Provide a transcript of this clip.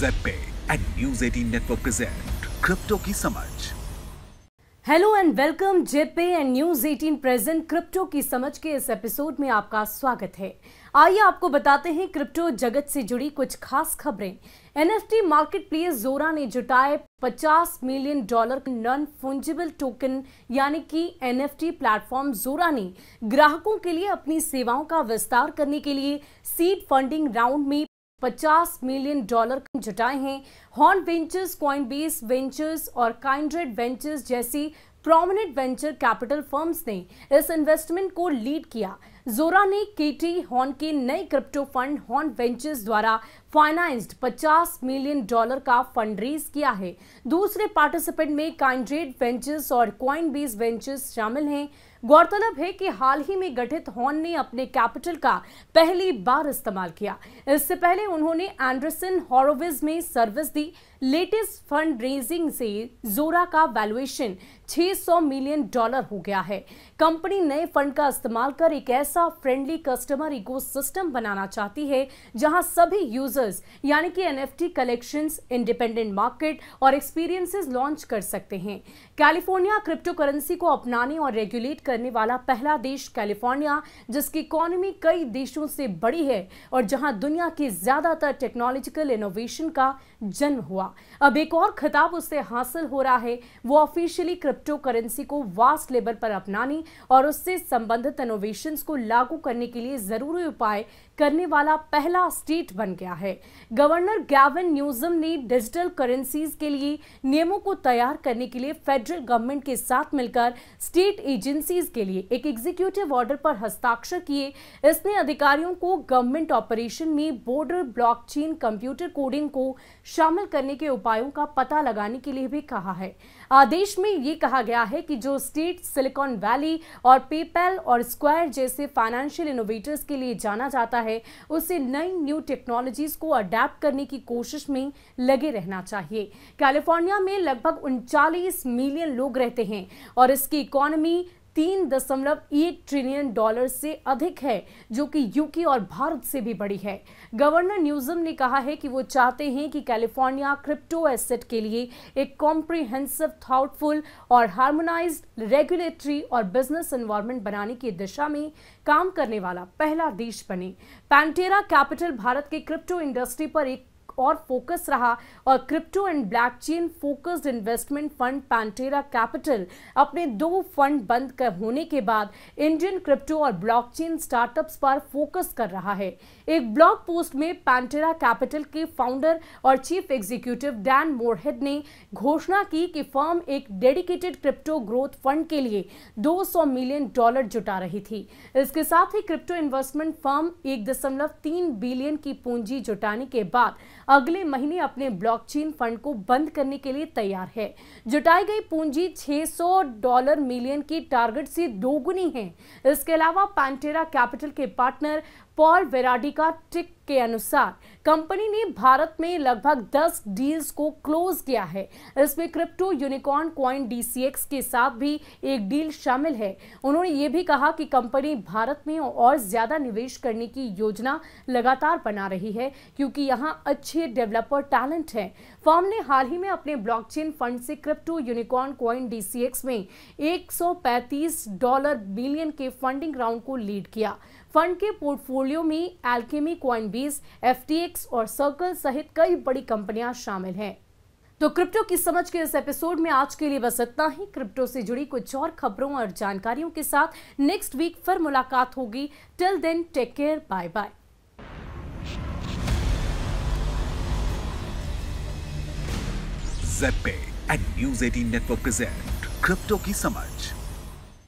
जेपे and news eighteen network present crypto की समझ हेलो एंड वेलकम जेपे and news eighteen present crypto की समझ के इस एपिसोड में आपका स्वागत है आइए आपको बताते हैं क्रिप्टो जगत से जुड़ी कुछ खास खबरें एनएफटी मार्केट प्लेस जोरा ने जुटाए 50 million dollar non fungible token यानी कि एनएफटी प्लेटफॉर्म जोरा ने ग्राहकों के लिए अपनी सेवाओं का विस्तार करने के लिए सीड फंडिंग राउंड में 50 मिलियन डॉलर जुटाए हैं Haun ventures Coinbase ventures और काइंड्रेड वेंचर्स जैसी प्रोमिनेंट वेंचर कैपिटल फर्म्स ने इस इन्वेस्टमेंट को लीड किया जोरा ने केटी हॉर्न के नए क्रिप्टो फंड हॉर्न वेंचर्स द्वारा फाइनेंस्ड 50 मिलियन डॉलर का फंड रेज किया है दूसरे पार्टिसिपेंट में काइंड्रेड वेंचर्स और क्वाइन बेस वेंचर्स शामिल हैं गौरतलब है कि हाल ही में गठित हॉन ने अपने कैपिटल का पहली बार इस्तेमाल किया इससे पहले उन्होंने एंडरसन हॉरोविज में सर्विस दी लेटेस्ट फंड रेजिंग से जोरा का वैल्यूएशन 600 मिलियन डॉलर हो गया है कंपनी नए फंड का इस्तेमाल कर एक ऐसा फ्रेंडली कस्टमर इको बनाना चाहती है जहां सभी यूजर्स यानी कि एनएफटी कलेक्शंस इंडिपेंडेंट मार्केट और एक्सपीरियंसेस लॉन्च कर सकते हैं कैलिफोर्निया क्रिप्टो करेंसी को अपनाने और रेगुलेट करने वाला पहला देश कैलिफोर्निया जिसकी इकोनॉमी कई देशों से बड़ी है और जहां दुनिया की ज़्यादातर टेक्नोलॉजिकल इनोवेशन का जन्म हुआ अब एक और खिताब उससे हासिल हो रहा है वो ऑफिशियली क्रिप्टो करेंसी को वास्ट लेवल पर अपनाने और उससे संबंधित इनोवेशन को लागू करने के लिए ज़रूरी उपाय करने वाला पहला स्टेट बन गया है गवर्नर गैविन न्यूजम ने डिजिटल करेंसीज के लिए नियमों को तैयार करने के लिए फेडरल गवर्नमेंट के साथ मिलकर स्टेट एजेंसीज के लिए एक एग्जीक्यूटिव ऑर्डर पर हस्ताक्षर किए इसने अधिकारियों को गवर्नमेंट ऑपरेशन में बॉर्डर ब्लॉकचेन कंप्यूटर कोडिंग को शामिल करने के उपायों का पता लगाने के लिए भी कहा है आदेश में ये कहा गया है कि जो स्टेट सिलिकॉन वैली और पेपैल और स्क्वायर जैसे फाइनेंशियल इनोवेटर्स के लिए जाना जाता है है उसे नई न्यू टेक्नोलॉजीज को अडेप्ट करने की कोशिश में लगे रहना चाहिए कैलिफोर्निया में लगभग उनचालीस मिलियन लोग रहते हैं और इसकी इकोनॉमी तीन दशमलव एक ट्रिलियन डॉलर से अधिक है जो कि यूके और भारत से भी बड़ी है गवर्नर न्यूजम ने कहा है कि वो चाहते हैं कि कैलिफोर्निया क्रिप्टो एसेट के लिए एक कॉम्प्रिहेंसिव थाउटफुल और हार्मोनाइज रेगुलेटरी और बिजनेस एनवायरमेंट बनाने की दिशा में काम करने वाला पहला देश बने पैंटेरा कैपिटल भारत के क्रिप्टो इंडस्ट्री पर एक और फोकस रहा और crypto and blockchain focused investment fund Pantera Capital अपने दो फंड बंद कर होने के बाद इंडियन क्रिप्टो और ब्लॉकचेन स्टार्टअप्स पर फोकस कर रहा है एक ब्लॉग पोस्ट में पैंटेरा कैपिटल के फाउंडर और चीफ एग्जीक्यूटिव डैन मोरहेड ने घोषणा की कि फर्म एक डेडिकेटेड क्रिप्टो ग्रोथ फंड के लिए 200 मिलियन डॉलर जुटा रही थी इसके साथ ही क्रिप्टो इन्वेस्टमेंट फर्म एक दशमलव तीन बिलियन की पूंजी जुटाने के बाद अगले महीने अपने ब्लॉकचेन फंड को बंद करने के लिए तैयार है जुटाई गई पूंजी 600 डॉलर मिलियन की टारगेट से दोगुनी है इसके अलावा पैंटेरा कैपिटल के पार्टनर पॉल वेराडी का टिक के अनुसार कंपनी ने भारत में लगभग 10 डील्स को क्लोज किया है इसमें क्रिप्टो यूनिकॉर्न क्वाइन डीसीएक्स के साथ भी एक डील शामिल है उन्होंने ये भी कहा कि कंपनी भारत में और ज़्यादा निवेश करने की योजना लगातार बना रही है क्योंकि यहाँ अच्छे डेवलपर टैलेंट हैं फॉर्म ने हाल ही में अपने ब्लॉकचेन फंड से क्रिप्टो यूनिकॉर्न क्वाइन डीसीएक्स में एक डॉलर बिलियन के फंडिंग राउंड को लीड किया फंड के पोर्टफोलियो में एल्केमी बीस एफटीएक्स और सर्कल सहित कई बड़ी कंपनियां शामिल हैं तो क्रिप्टो की समझ के इस एपिसोड में आज के लिए बस इतना ही क्रिप्टो से जुड़ी कुछ और खबरों और जानकारियों के साथ नेक्स्ट वीक फिर मुलाकात होगी till then take care bye bye and news eighteen network present crypto की समझ